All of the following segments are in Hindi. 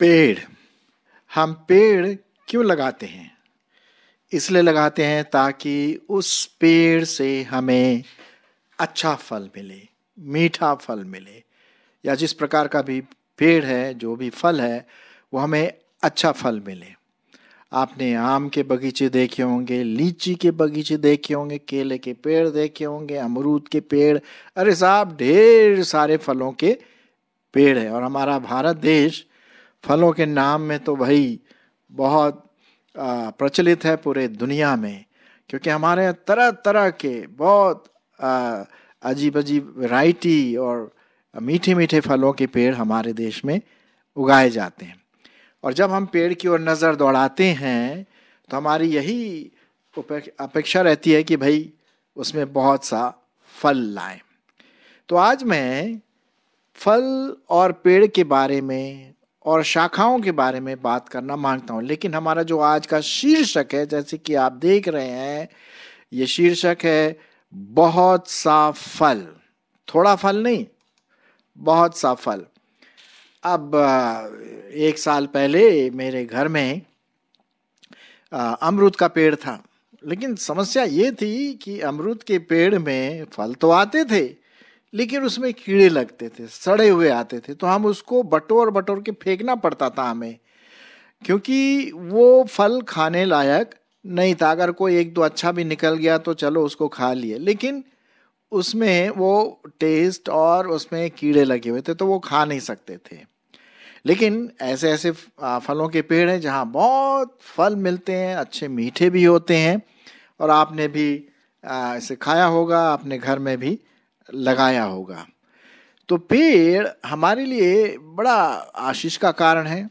पेड़ हम पेड़ क्यों लगाते हैं इसलिए लगाते हैं ताकि उस पेड़ से हमें अच्छा फल मिले मीठा फल मिले या जिस प्रकार का भी पेड़ है जो भी फल है वो हमें अच्छा फल मिले आपने आम के बगीचे देखे होंगे लीची के बगीचे देखे होंगे केले के पेड़ देखे होंगे अमरूद के पेड़ अरे साहब ढेर सारे फलों के पेड़ है और हमारा भारत देश फलों के नाम में तो भाई बहुत प्रचलित है पूरे दुनिया में क्योंकि हमारे यहाँ तरह तरह के बहुत अजीब अजीब वैरायटी और मीठे मीठे फलों के पेड़ हमारे देश में उगाए जाते हैं और जब हम पेड़ की ओर नज़र दौड़ाते हैं तो हमारी यही अपेक्षा रहती है कि भाई उसमें बहुत सा फल लाएं तो आज मैं फल और पेड़ के बारे में और शाखाओं के बारे में बात करना मांगता हूँ लेकिन हमारा जो आज का शीर्षक है जैसे कि आप देख रहे हैं ये शीर्षक है बहुत सा फल थोड़ा फल नहीं बहुत सा फल अब एक साल पहले मेरे घर में अमरूद का पेड़ था लेकिन समस्या ये थी कि अमरूद के पेड़ में फल तो आते थे लेकिन उसमें कीड़े लगते थे सड़े हुए आते थे तो हम उसको बटोर बटोर के फेंकना पड़ता था हमें क्योंकि वो फल खाने लायक नहीं था अगर कोई एक दो अच्छा भी निकल गया तो चलो उसको खा लिए लेकिन उसमें वो टेस्ट और उसमें कीड़े लगे हुए थे तो वो खा नहीं सकते थे लेकिन ऐसे ऐसे फलों के पेड़ हैं जहाँ बहुत फल मिलते हैं अच्छे मीठे भी होते हैं और आपने भी इसे खाया होगा आपने घर में भी लगाया होगा तो पेड़ हमारे लिए बड़ा आशीष का कारण है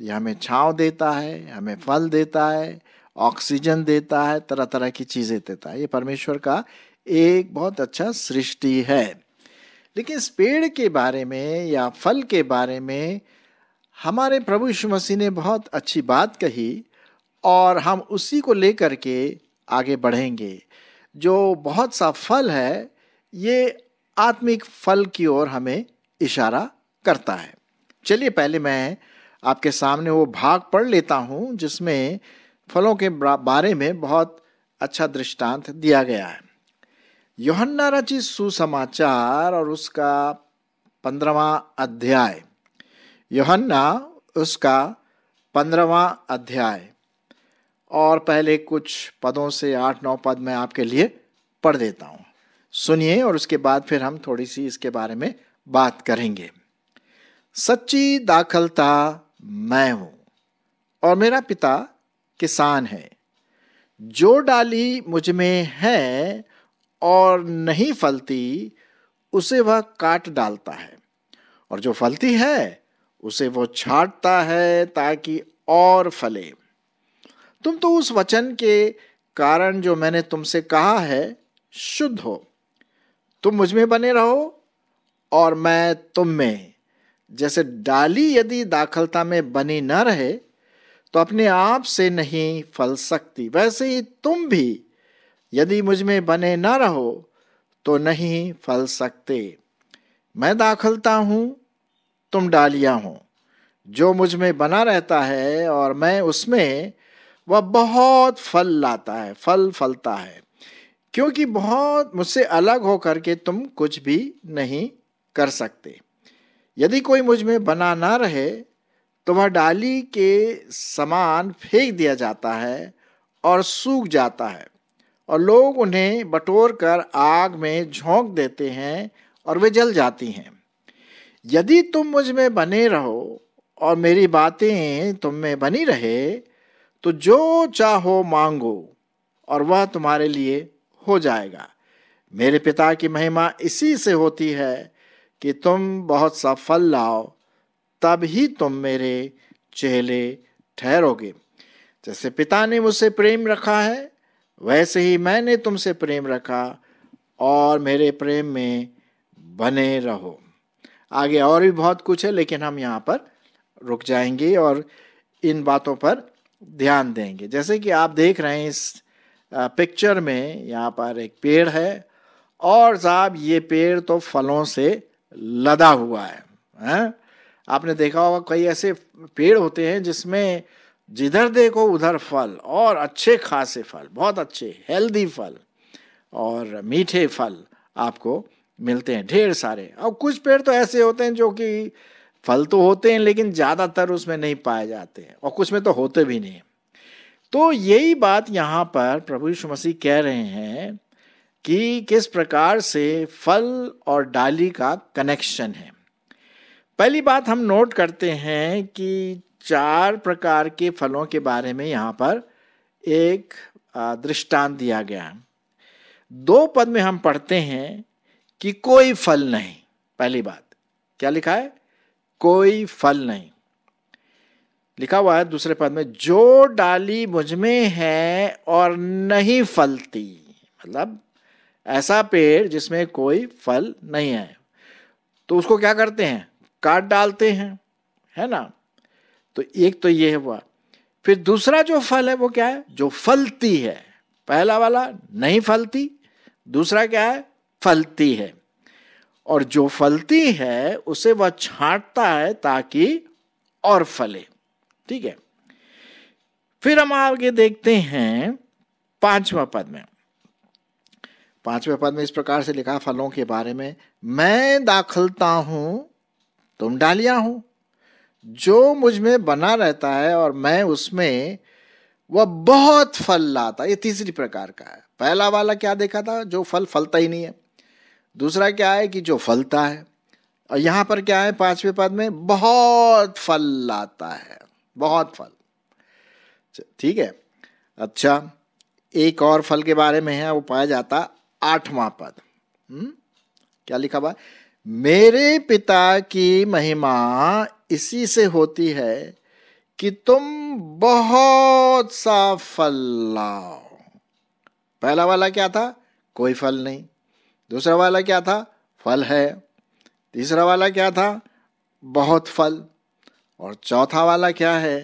यह हमें छाँव देता है हमें फल देता है ऑक्सीजन देता है तरह तरह की चीज़ें देता है ये परमेश्वर का एक बहुत अच्छा सृष्टि है लेकिन इस पेड़ के बारे में या फल के बारे में हमारे प्रभु यीशु मसीह ने बहुत अच्छी बात कही और हम उसी को लेकर के आगे बढ़ेंगे जो बहुत सा फल है ये आत्मिक फल की ओर हमें इशारा करता है चलिए पहले मैं आपके सामने वो भाग पढ़ लेता हूँ जिसमें फलों के बारे में बहुत अच्छा दृष्टांत दिया गया है योहन्ना रचित सुसमाचार और उसका पंद्रवा अध्याय योहन्ना उसका पंद्रवा अध्याय और पहले कुछ पदों से आठ नौ पद मैं आपके लिए पढ़ देता हूँ सुनिए और उसके बाद फिर हम थोड़ी सी इसके बारे में बात करेंगे सच्ची दाखलता मैं हूँ और मेरा पिता किसान है जो डाली मुझ में है और नहीं फलती उसे वह काट डालता है और जो फलती है उसे वो छाटता है ताकि और फले तुम तो उस वचन के कारण जो मैंने तुमसे कहा है शुद्ध हो तुम मुझ में बने रहो और मैं तुम में जैसे डाली यदि दाखलता में बनी न रहे तो अपने आप से नहीं फल सकती वैसे ही तुम भी यदि मुझ में बने न रहो तो नहीं फल सकते मैं दाखलता हूँ तुम डालिया हो जो मुझ में बना रहता है और मैं उसमें वह बहुत फल लाता है फल फलता है क्योंकि बहुत मुझसे अलग हो करके तुम कुछ भी नहीं कर सकते यदि कोई मुझ में बना ना रहे तो वह डाली के समान फेंक दिया जाता है और सूख जाता है और लोग उन्हें बटोर कर आग में झोंक देते हैं और वे जल जाती हैं यदि तुम मुझ में बने रहो और मेरी बातें तुम में बनी रहे तो जो चाहो मांगो और वह तुम्हारे लिए हो जाएगा मेरे पिता की महिमा इसी से होती है कि तुम बहुत सा फल लाओ तब ही तुम मेरे चेहरे ठहरोगे जैसे पिता ने मुझसे प्रेम रखा है वैसे ही मैंने तुमसे प्रेम रखा और मेरे प्रेम में बने रहो आगे और भी बहुत कुछ है लेकिन हम यहाँ पर रुक जाएंगे और इन बातों पर ध्यान देंगे जैसे कि आप देख रहे हैं इस पिक्चर में यहाँ पर एक पेड़ है और साहब ये पेड़ तो फलों से लदा हुआ है हैं? आपने देखा होगा कई ऐसे पेड़ होते हैं जिसमें जिधर देखो उधर फल और अच्छे खासे फल बहुत अच्छे हेल्दी फल और मीठे फल आपको मिलते हैं ढेर सारे और कुछ पेड़ तो ऐसे होते हैं जो कि फल तो होते हैं लेकिन ज़्यादातर उसमें नहीं पाए जाते हैं और कुछ में तो होते भी नहीं तो यही बात यहाँ पर प्रभु यीशु मसीह कह रहे हैं कि किस प्रकार से फल और डाली का कनेक्शन है पहली बात हम नोट करते हैं कि चार प्रकार के फलों के बारे में यहाँ पर एक दृष्टांत दिया गया है दो पद में हम पढ़ते हैं कि कोई फल नहीं पहली बात क्या लिखा है कोई फल नहीं लिखा हुआ है दूसरे पद में जो डाली मुझमें है और नहीं फलती मतलब ऐसा पेड़ जिसमें कोई फल नहीं है तो उसको क्या करते हैं काट डालते हैं है ना तो एक तो ये हुआ फिर दूसरा जो फल है वो क्या है जो फलती है पहला वाला नहीं फलती दूसरा क्या है फलती है और जो फलती है उसे वह छांटता है ताकि और फले ठीक है फिर हम आगे देखते हैं पांचवा पद में पांचवें पद में इस प्रकार से लिखा फलों के बारे में मैं दाखलता हूं तुम डालिया हूं जो मुझ में बना रहता है और मैं उसमें वह बहुत फल लाता ये तीसरी प्रकार का है पहला वाला क्या देखा था जो फल फलता ही नहीं है दूसरा क्या है कि जो फलता है और यहां पर क्या है पांचवें पद में बहुत फल लाता है बहुत फल ठीक है अच्छा एक और फल के बारे में है वो पाया जाता आठवां पद हुँ? हम्म, क्या लिखा हुआ मेरे पिता की महिमा इसी से होती है कि तुम बहुत सा फल लाओ पहला वाला क्या था कोई फल नहीं दूसरा वाला क्या था फल है तीसरा वाला क्या था बहुत फल और चौथा वाला क्या है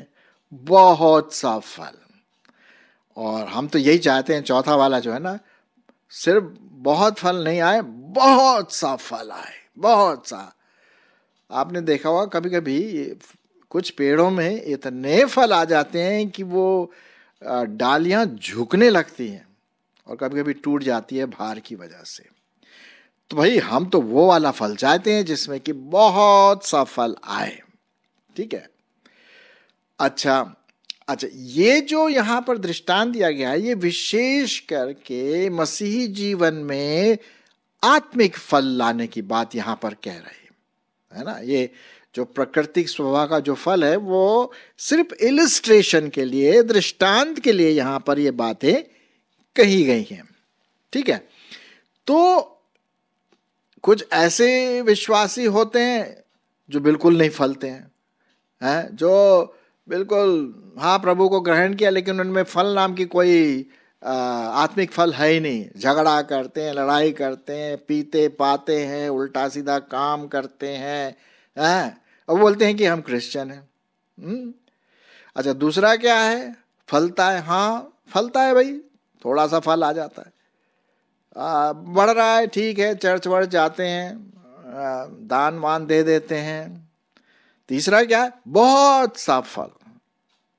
बहुत सा फल और हम तो यही चाहते हैं चौथा वाला जो है ना सिर्फ बहुत फल नहीं आए बहुत सा फल आए बहुत सा आपने देखा होगा कभी कभी कुछ पेड़ों में इतने फल आ जाते हैं कि वो डालियां झुकने लगती हैं और कभी कभी टूट जाती है भार की वजह से तो भाई हम तो वो वाला फल चाहते हैं जिसमें कि बहुत सा फल आए ठीक है अच्छा अच्छा ये जो यहां पर दृष्टांत दिया गया है ये विशेष करके मसीही जीवन में आत्मिक फल लाने की बात यहां पर कह रहे है ना ये जो प्राकृतिक स्वभाव का जो फल है वो सिर्फ इलिस्ट्रेशन के लिए दृष्टांत के लिए यहां पर ये बातें कही गई हैं ठीक है तो कुछ ऐसे विश्वासी होते हैं जो बिल्कुल नहीं फलते हैं हैं जो बिल्कुल हाँ प्रभु को ग्रहण किया लेकिन उनमें फल नाम की कोई आत्मिक फल है ही नहीं झगड़ा करते हैं लड़ाई करते हैं पीते पाते हैं उल्टा सीधा काम करते हैं हैं और बोलते हैं कि हम क्रिश्चियन हैं हम्म? अच्छा दूसरा क्या है फलता है हाँ फलता है भाई थोड़ा सा फल आ जाता है बढ़ रहा है ठीक है चर्च वर्च जाते हैं दान वान दे देते हैं तीसरा क्या है बहुत सा फल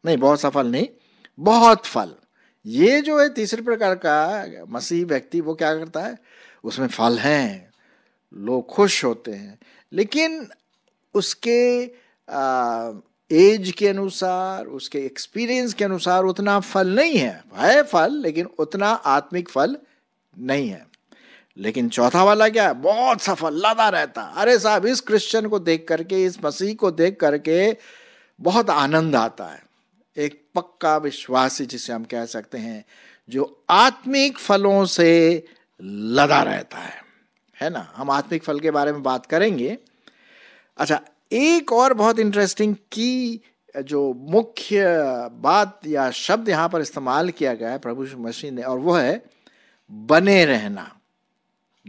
नहीं बहुत सफल नहीं बहुत फल ये जो है तीसरे प्रकार का मसीह व्यक्ति वो क्या करता है उसमें फल हैं लोग खुश होते हैं लेकिन उसके एज के अनुसार उसके एक्सपीरियंस के अनुसार उतना फल नहीं है है फल लेकिन उतना आत्मिक फल नहीं है लेकिन चौथा वाला क्या है बहुत सफल लदा रहता अरे साहब इस क्रिश्चियन को देख करके इस मसीह को देख करके बहुत आनंद आता है एक पक्का विश्वासी जिसे हम कह सकते हैं जो आत्मिक फलों से लदा रहता है है ना हम आत्मिक फल के बारे में बात करेंगे अच्छा एक और बहुत इंटरेस्टिंग की जो मुख्य बात या शब्द यहाँ पर इस्तेमाल किया गया है प्रभु मसीह ने और वो है बने रहना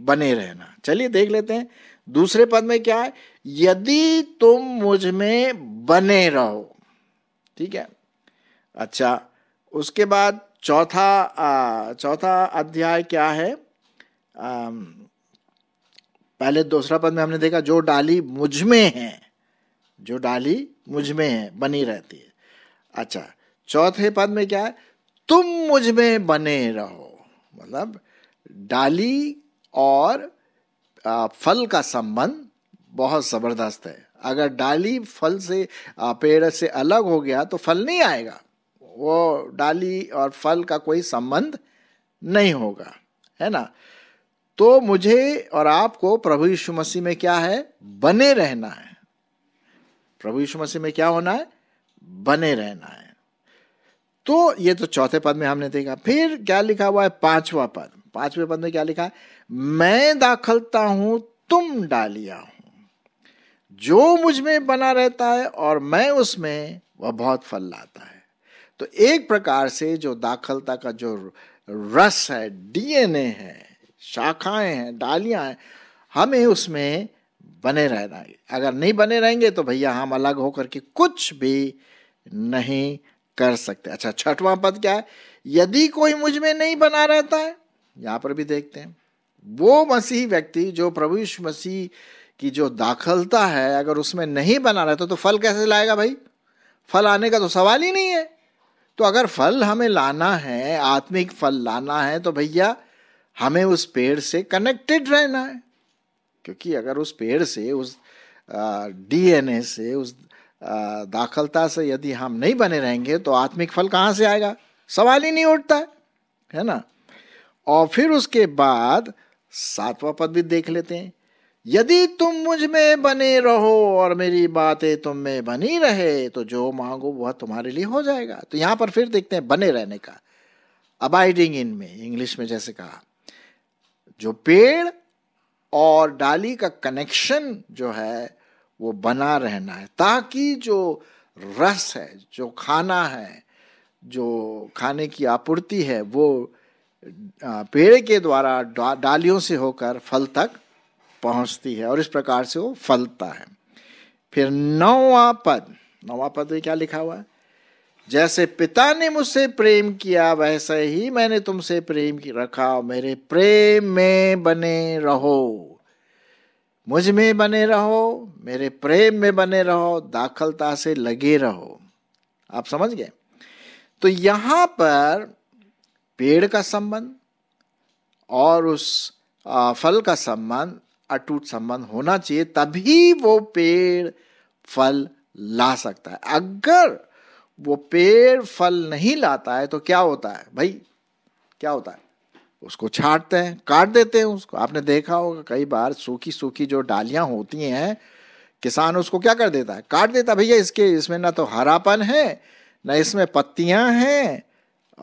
बने रहना चलिए देख लेते हैं दूसरे पद में क्या है यदि तुम मुझ में बने रहो ठीक है अच्छा उसके बाद चौथा चौथा अध्याय क्या है आ, पहले दूसरा पद में हमने देखा जो डाली मुझ में है जो डाली मुझ में है बनी रहती है अच्छा चौथे पद में क्या है तुम मुझ में बने रहो मतलब डाली और फल का संबंध बहुत ज़बरदस्त है अगर डाली फल से पेड़ से अलग हो गया तो फल नहीं आएगा वो डाली और फल का कोई संबंध नहीं होगा है ना तो मुझे और आपको प्रभु यीशु मसीह में क्या है बने रहना है प्रभु यीशु मसीह में क्या होना है बने रहना है तो ये तो चौथे पद में हमने देखा फिर क्या लिखा हुआ है पांचवा पद पांचवें पद में क्या लिखा है मैं दाखलता हूं तुम डालिया हूं जो मुझ में बना रहता है और मैं उसमें वह बहुत फल लाता है तो एक प्रकार से जो दाखलता का जो रस है डीएनए है शाखाएं हैं डालियां हैं हमें उसमें बने रहना है अगर नहीं बने रहेंगे तो भैया हम अलग होकर के कुछ भी नहीं कर सकते अच्छा छठवा पद क्या है यदि कोई मुझ में नहीं बना रहता है यहाँ पर भी देखते हैं वो मसीह व्यक्ति जो प्रभु यीशु मसीह की जो दाखलता है अगर उसमें नहीं बना रहता तो फल कैसे लाएगा भाई फल आने का तो सवाल ही नहीं है तो अगर फल हमें लाना है आत्मिक फल लाना है तो भैया हमें उस पेड़ से कनेक्टेड रहना है क्योंकि अगर उस पेड़ से उस डीएनए से उस दाखलता से यदि हम नहीं बने रहेंगे तो आत्मिक फल कहाँ से आएगा सवाल ही नहीं उठता है है ना और फिर उसके बाद सातवां पद भी देख लेते हैं यदि तुम मुझ में बने रहो और मेरी बातें तुम में बनी रहे तो जो मांगो वह तुम्हारे लिए हो जाएगा तो यहाँ पर फिर देखते हैं बने रहने का अबाइडिंग इन में इंग्लिश में जैसे कहा जो पेड़ और डाली का कनेक्शन जो है वो बना रहना है ताकि जो रस है जो खाना है जो खाने की आपूर्ति है वो पेड़ के द्वारा डालियों से होकर फल तक पहुंचती है और इस प्रकार से वो फलता है फिर नौवा पद नौवा पद में क्या लिखा हुआ है जैसे पिता ने मुझसे प्रेम किया वैसे ही मैंने तुमसे प्रेम की रखा मेरे प्रेम में बने रहो मुझ में बने रहो मेरे प्रेम में बने रहो दाखलता से लगे रहो आप समझ गए तो यहाँ पर पेड़ का संबंध और उस फल का संबंध अटूट संबंध होना चाहिए तभी वो पेड़ फल ला सकता है अगर वो पेड़ फल नहीं लाता है तो क्या होता है भाई क्या होता है उसको छाटते हैं काट देते हैं उसको आपने देखा होगा कई बार सूखी सूखी जो डालियाँ होती हैं किसान उसको क्या कर देता है काट देता भैया इसके इसमें ना तो हरापन है ना इसमें पत्तियाँ हैं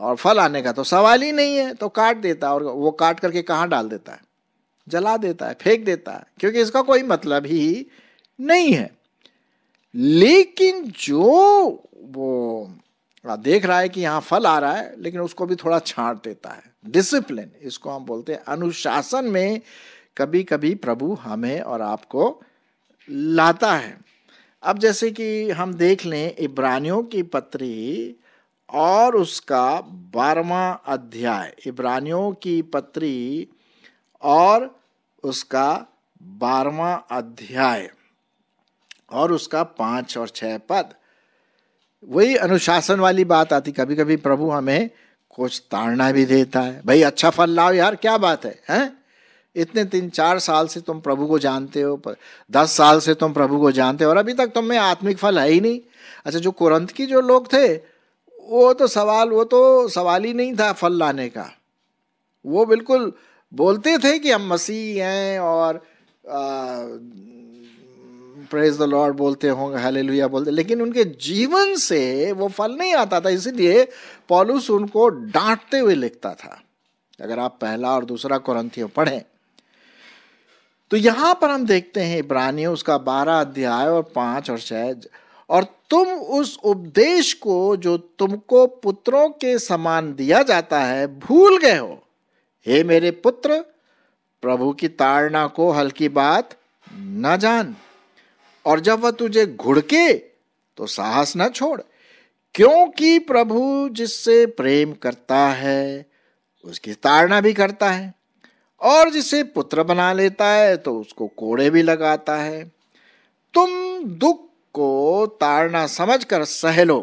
और फल आने का तो सवाल ही नहीं है तो काट देता और वो काट करके कहाँ डाल देता है जला देता है फेंक देता है क्योंकि इसका कोई मतलब ही नहीं है लेकिन जो वो थोड़ा देख रहा है कि यहाँ फल आ रहा है लेकिन उसको भी थोड़ा छाट देता है डिसिप्लिन इसको हम बोलते हैं अनुशासन में कभी कभी प्रभु हमें और आपको लाता है अब जैसे कि हम देख लें इब्रानियों की पत्री और उसका बारवा अध्याय इब्रानियों की पत्री और उसका बारवा अध्याय और उसका पाँच और छः पद वही अनुशासन वाली बात आती कभी कभी प्रभु हमें कुछ ताड़ना भी देता है भाई अच्छा फल लाओ यार क्या बात है हैं इतने तीन चार साल से तुम प्रभु को जानते हो दस साल से तुम प्रभु को जानते हो और अभी तक तुम में आत्मिक फल है ही नहीं अच्छा जो कुरंत की जो लोग थे वो तो सवाल वो तो सवाल ही नहीं था फल लाने का वो बिल्कुल बोलते थे कि हम मसीह हैं और आ, प्रेज द लॉर्ड बोलते होंगे हालेलुया बोलते लेकिन उनके जीवन से वो फल नहीं आता था इसीलिए पॉलुस उनको डांटते हुए लिखता था अगर आप पहला और दूसरा कुरंथियों पढ़ें तो यहां पर हम देखते हैं इब्रानियों उसका बारह अध्याय और पांच और छह और तुम उस उपदेश को जो तुमको पुत्रों के समान दिया जाता है भूल गए हो हे मेरे पुत्र प्रभु की ताड़ना को हल्की बात न जान और जब वह तुझे घुड़के तो साहस न छोड़ क्योंकि प्रभु जिससे प्रेम करता है उसकी ताड़ना भी करता है और जिसे पुत्र बना लेता है तो उसको कोड़े भी लगाता है तुम दुख को ताड़ना समझकर सह लो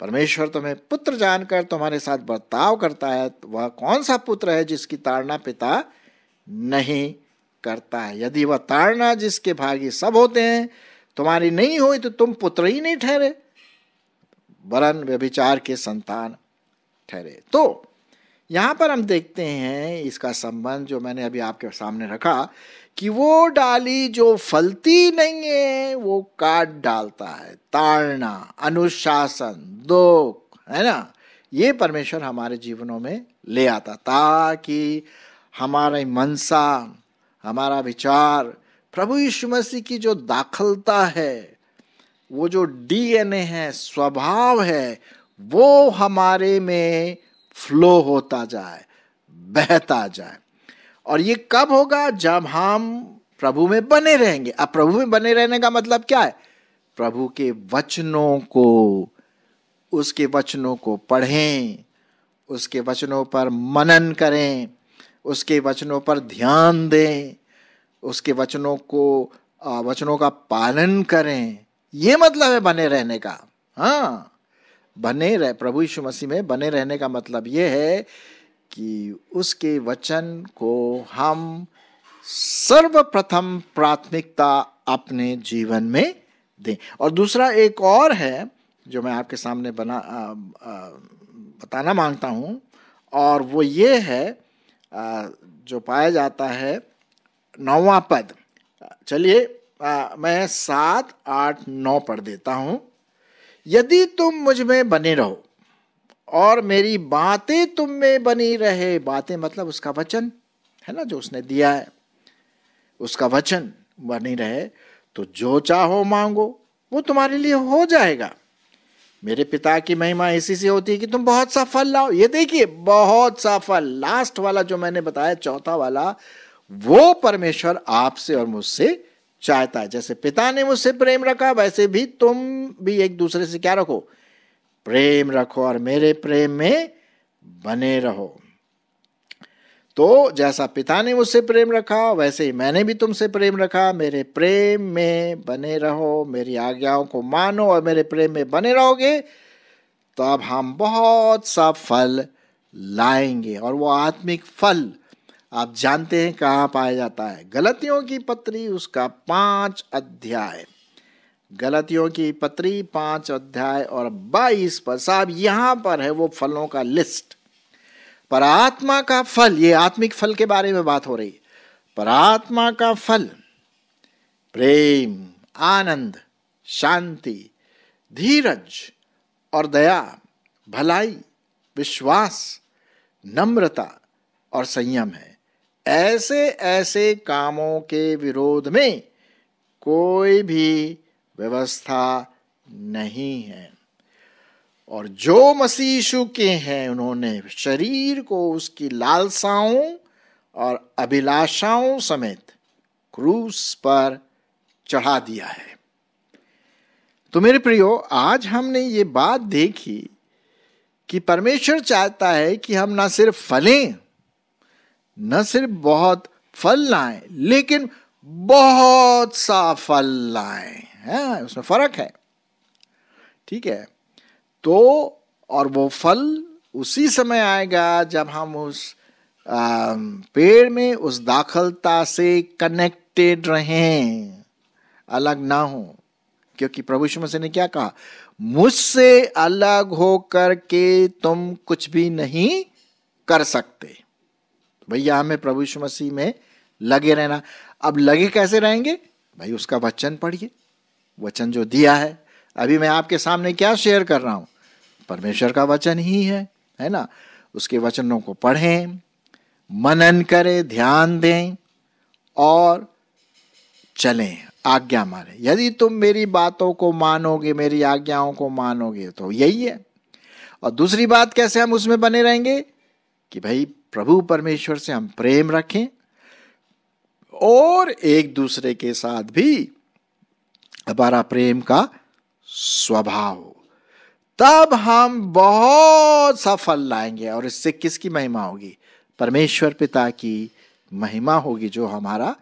परमेश्वर तुम्हें पुत्र जानकर तुम्हारे साथ बर्ताव करता है वह कौन सा पुत्र है जिसकी ताड़ना पिता नहीं करता है यदि वह ताड़ना जिसके भागी सब होते हैं तुम्हारी नहीं हुई तो तुम पुत्र ही नहीं ठहरे वरन व्यभिचार के संतान ठहरे तो यहाँ पर हम देखते हैं इसका संबंध जो मैंने अभी आपके सामने रखा कि वो डाली जो फलती नहीं है वो काट डालता है ताड़ना अनुशासन दुख है ना ये परमेश्वर हमारे जीवनों में ले आता ताकि हमारे मनसा हमारा विचार प्रभु यीशु मसीह की जो दाखलता है वो जो डीएनए है स्वभाव है वो हमारे में फ्लो होता जाए बहता जाए और ये कब होगा जब हम प्रभु में बने रहेंगे अब प्रभु में बने रहने का मतलब क्या है प्रभु के वचनों को उसके वचनों को पढ़ें उसके वचनों पर मनन करें उसके वचनों पर ध्यान दें उसके वचनों को वचनों का पालन करें ये मतलब है बने रहने का हाँ बने रह प्रभु यीशु मसीह में बने रहने का मतलब ये है कि उसके वचन को हम सर्वप्रथम प्राथमिकता अपने जीवन में दें और दूसरा एक और है जो मैं आपके सामने बना आ, आ, बताना मांगता हूँ और वो ये है जो पाया जाता है नौवा पद चलिए मैं सात आठ नौ पढ़ देता हूँ यदि तुम मुझ में बने रहो और मेरी बातें तुम में बनी रहे बातें मतलब उसका वचन है ना जो उसने दिया है उसका वचन बनी रहे तो जो चाहो मांगो वो तुम्हारे लिए हो जाएगा मेरे पिता की महिमा ऐसी से होती है कि तुम बहुत सा फल लाओ ये देखिए बहुत सा फल लास्ट वाला जो मैंने बताया चौथा वाला वो परमेश्वर आपसे और मुझसे चाहता है जैसे पिता ने मुझसे प्रेम रखा वैसे भी तुम भी एक दूसरे से क्या रखो प्रेम रखो और मेरे प्रेम में बने रहो तो जैसा पिता ने मुझसे प्रेम रखा वैसे ही मैंने भी तुमसे प्रेम रखा मेरे प्रेम में बने रहो मेरी आज्ञाओं को मानो और मेरे प्रेम में बने रहोगे तो अब हम बहुत सा फल लाएंगे और वो आत्मिक फल आप जानते हैं कहाँ पाया जाता है गलतियों की पत्री उसका पांच अध्याय गलतियों की पत्री पांच अध्याय और बाईस पर साहब यहाँ पर है वो फलों का लिस्ट आत्मा का फल ये आत्मिक फल के बारे में बात हो रही है आत्मा का फल प्रेम आनंद शांति धीरज और दया भलाई विश्वास नम्रता और संयम है ऐसे ऐसे कामों के विरोध में कोई भी व्यवस्था नहीं है और जो मसीह यीशु के हैं उन्होंने शरीर को उसकी लालसाओं और अभिलाषाओं समेत क्रूस पर चढ़ा दिया है तो मेरे प्रियो आज हमने ये बात देखी कि परमेश्वर चाहता है कि हम ना सिर्फ फलें न सिर्फ बहुत फल लाए लेकिन बहुत सा फल लाए है हाँ, उसमें फर्क है ठीक है तो और वो फल उसी समय आएगा जब हम उस पेड़ में उस दाखलता से कनेक्टेड रहें अलग ना हो क्योंकि प्रभु मसीह ने क्या कहा मुझसे अलग होकर के तुम कुछ भी नहीं कर सकते भैया हमें प्रभु यीशु मसीह में लगे रहना अब लगे कैसे रहेंगे भाई उसका वचन पढ़िए वचन जो दिया है अभी मैं आपके सामने क्या शेयर कर रहा हूँ परमेश्वर का वचन ही है है ना उसके वचनों को पढ़ें मनन करें ध्यान दें और चलें आज्ञा मारें यदि तुम मेरी बातों को मानोगे मेरी आज्ञाओं को मानोगे तो यही है और दूसरी बात कैसे हम उसमें बने रहेंगे कि भाई प्रभु परमेश्वर से हम प्रेम रखें और एक दूसरे के साथ भी हमारा प्रेम का स्वभाव तब हम बहुत सा फल लाएंगे और इससे किसकी महिमा होगी परमेश्वर पिता की महिमा होगी जो हमारा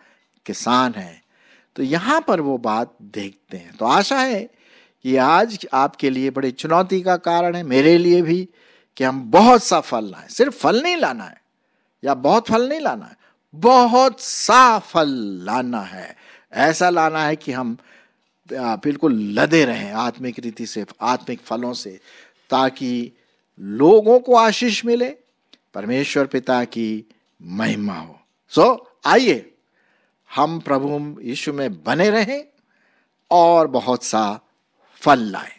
किसान है तो यहां पर वो बात देखते हैं तो आशा है कि आज आपके लिए बड़ी चुनौती का कारण है मेरे लिए भी कि हम बहुत सा फल लाएं सिर्फ फल नहीं लाना है या बहुत फल नहीं लाना है बहुत सा फल लाना है ऐसा लाना है कि हम बिल्कुल लदे रहें आत्मिक रीति से आत्मिक फलों से ताकि लोगों को आशीष मिले परमेश्वर पिता की महिमा हो सो so, आइए हम प्रभु यीशु में बने रहें और बहुत सा फल लाएं